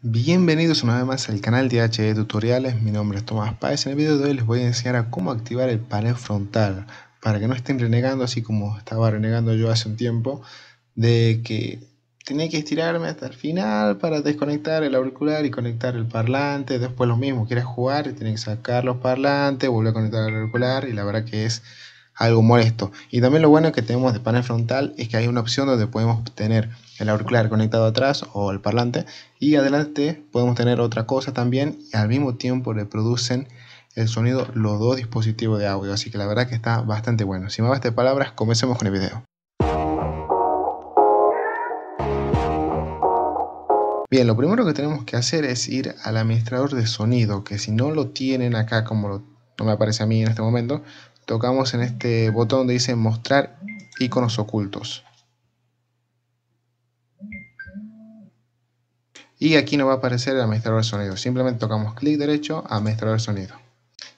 Bienvenidos una vez más al canal de HD Tutoriales, mi nombre es Tomás Páez, en el video de hoy les voy a enseñar a cómo activar el panel frontal para que no estén renegando así como estaba renegando yo hace un tiempo de que tenía que estirarme hasta el final para desconectar el auricular y conectar el parlante, después lo mismo, quieres jugar y tienes que sacar los parlantes, volver a conectar el auricular y la verdad que es algo molesto. Y también lo bueno que tenemos de panel frontal es que hay una opción donde podemos tener el auricular conectado atrás o el parlante y adelante podemos tener otra cosa también y al mismo tiempo le producen el sonido los dos dispositivos de audio, así que la verdad que está bastante bueno. Sin más de palabras, comencemos con el video. Bien, lo primero que tenemos que hacer es ir al administrador de sonido, que si no lo tienen acá como no me aparece a mí en este momento, tocamos en este botón donde dice mostrar iconos ocultos. Y aquí nos va a aparecer el administrador de sonido. Simplemente tocamos clic derecho, administrador de sonido.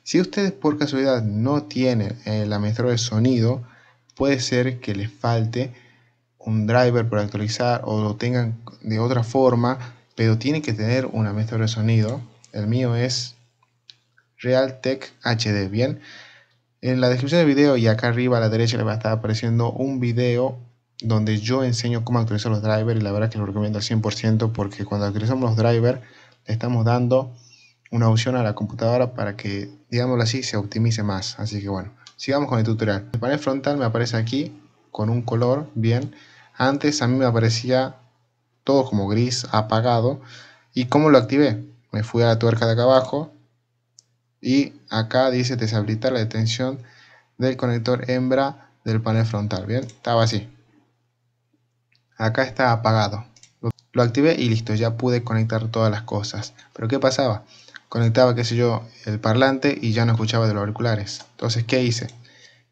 Si ustedes por casualidad no tienen el administrador de sonido, puede ser que les falte un driver para actualizar o lo tengan de otra forma, pero tienen que tener un administrador de sonido. El mío es Realtek HD, ¿bien? En la descripción del video y acá arriba a la derecha le va a estar apareciendo un video donde yo enseño cómo actualizar los drivers y la verdad que lo recomiendo al 100% porque cuando actualizamos los drivers le estamos dando una opción a la computadora para que, digámoslo así, se optimice más. Así que bueno, sigamos con el tutorial. El panel frontal me aparece aquí con un color, bien. Antes a mí me aparecía todo como gris apagado. ¿Y cómo lo activé? Me fui a la tuerca de acá abajo, y acá dice deshabilitar la detención del conector hembra del panel frontal. Bien, estaba así. Acá está apagado. Lo activé y listo, ya pude conectar todas las cosas. Pero ¿qué pasaba? Conectaba, qué sé yo, el parlante y ya no escuchaba de los auriculares. Entonces, ¿qué hice?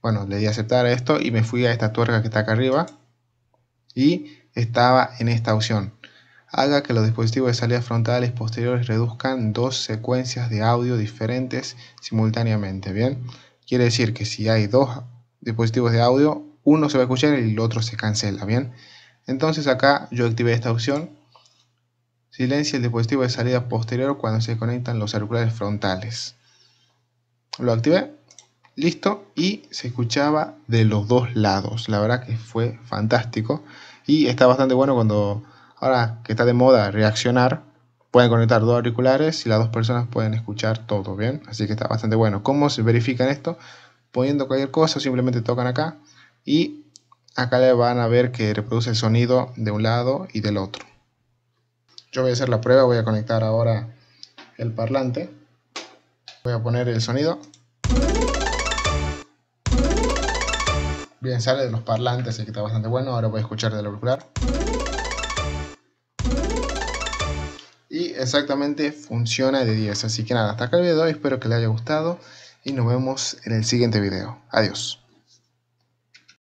Bueno, le di a aceptar a esto y me fui a esta tuerca que está acá arriba. Y estaba en esta opción haga que los dispositivos de salida frontales posteriores reduzcan dos secuencias de audio diferentes simultáneamente. Bien, quiere decir que si hay dos dispositivos de audio, uno se va a escuchar y el otro se cancela. Bien, entonces acá yo activé esta opción. Silencia el dispositivo de salida posterior cuando se conectan los auriculares frontales. Lo activé, listo, y se escuchaba de los dos lados. La verdad que fue fantástico y está bastante bueno cuando Ahora que está de moda reaccionar, pueden conectar dos auriculares y las dos personas pueden escuchar todo, ¿bien? Así que está bastante bueno. ¿Cómo se verifican esto? Poniendo cualquier cosa, simplemente tocan acá y acá le van a ver que reproduce el sonido de un lado y del otro. Yo voy a hacer la prueba, voy a conectar ahora el parlante. Voy a poner el sonido. Bien, sale de los parlantes, así que está bastante bueno. Ahora voy a escuchar del auricular. exactamente funciona de 10. Así que nada, hasta acá el video, espero que les haya gustado y nos vemos en el siguiente video. Adiós.